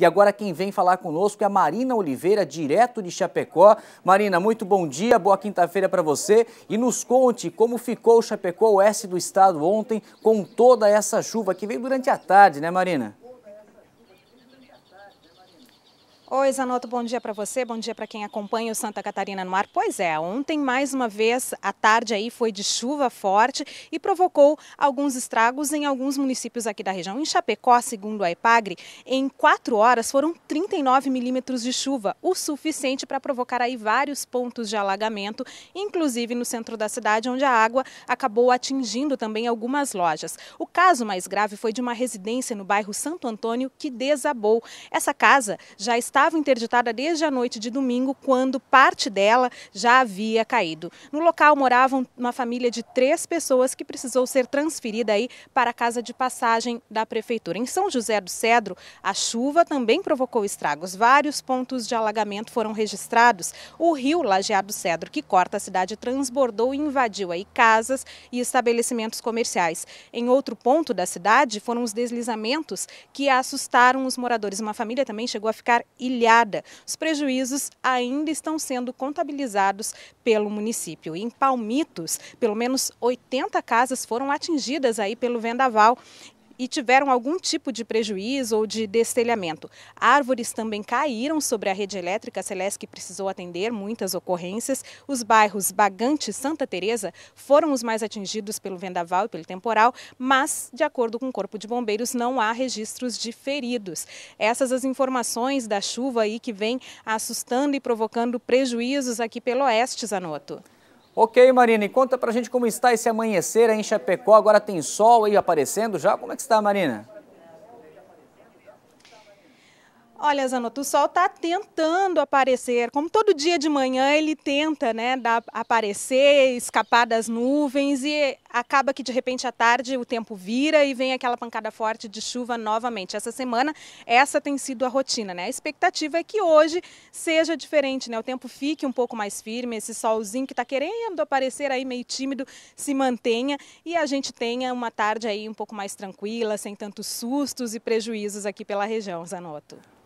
E agora quem vem falar conosco é a Marina Oliveira, direto de Chapecó. Marina, muito bom dia, boa quinta-feira para você. E nos conte como ficou o Chapecó Oeste do Estado ontem com toda essa chuva que veio durante a tarde, né Marina? Oi, Zanotto, bom dia para você, bom dia para quem acompanha o Santa Catarina no ar. Pois é, ontem, mais uma vez, a tarde aí foi de chuva forte e provocou alguns estragos em alguns municípios aqui da região. Em Chapecó, segundo a EPAGRE, em quatro horas foram 39 milímetros de chuva, o suficiente para provocar aí vários pontos de alagamento, inclusive no centro da cidade, onde a água acabou atingindo também algumas lojas. O caso mais grave foi de uma residência no bairro Santo Antônio que desabou. Essa casa já está estava interditada desde a noite de domingo, quando parte dela já havia caído. No local morava uma família de três pessoas que precisou ser transferida aí para a casa de passagem da prefeitura. Em São José do Cedro, a chuva também provocou estragos. Vários pontos de alagamento foram registrados. O rio Lajeado Cedro, que corta a cidade, transbordou e invadiu aí casas e estabelecimentos comerciais. Em outro ponto da cidade foram os deslizamentos que assustaram os moradores. Uma família também chegou a ficar ilhada ilhada. Os prejuízos ainda estão sendo contabilizados pelo município. Em Palmitos, pelo menos 80 casas foram atingidas aí pelo vendaval e tiveram algum tipo de prejuízo ou de destelhamento. Árvores também caíram sobre a rede elétrica, a Celesc precisou atender muitas ocorrências. Os bairros Bagante e Santa Teresa foram os mais atingidos pelo vendaval e pelo temporal, mas, de acordo com o Corpo de Bombeiros, não há registros de feridos. Essas as informações da chuva aí que vem assustando e provocando prejuízos aqui pelo oeste, Zanotto. Ok, Marina, e conta pra gente como está esse amanhecer aí em Chapecó. Agora tem sol aí aparecendo já. Como é que está, Marina? Olha, Zanotto, o sol está tentando aparecer. Como todo dia de manhã, ele tenta né, dar, aparecer, escapar das nuvens e acaba que de repente à tarde o tempo vira e vem aquela pancada forte de chuva novamente. Essa semana, essa tem sido a rotina, né? A expectativa é que hoje seja diferente, né? O tempo fique um pouco mais firme, esse solzinho que está querendo aparecer aí meio tímido se mantenha e a gente tenha uma tarde aí um pouco mais tranquila, sem tantos sustos e prejuízos aqui pela região, Zanotto.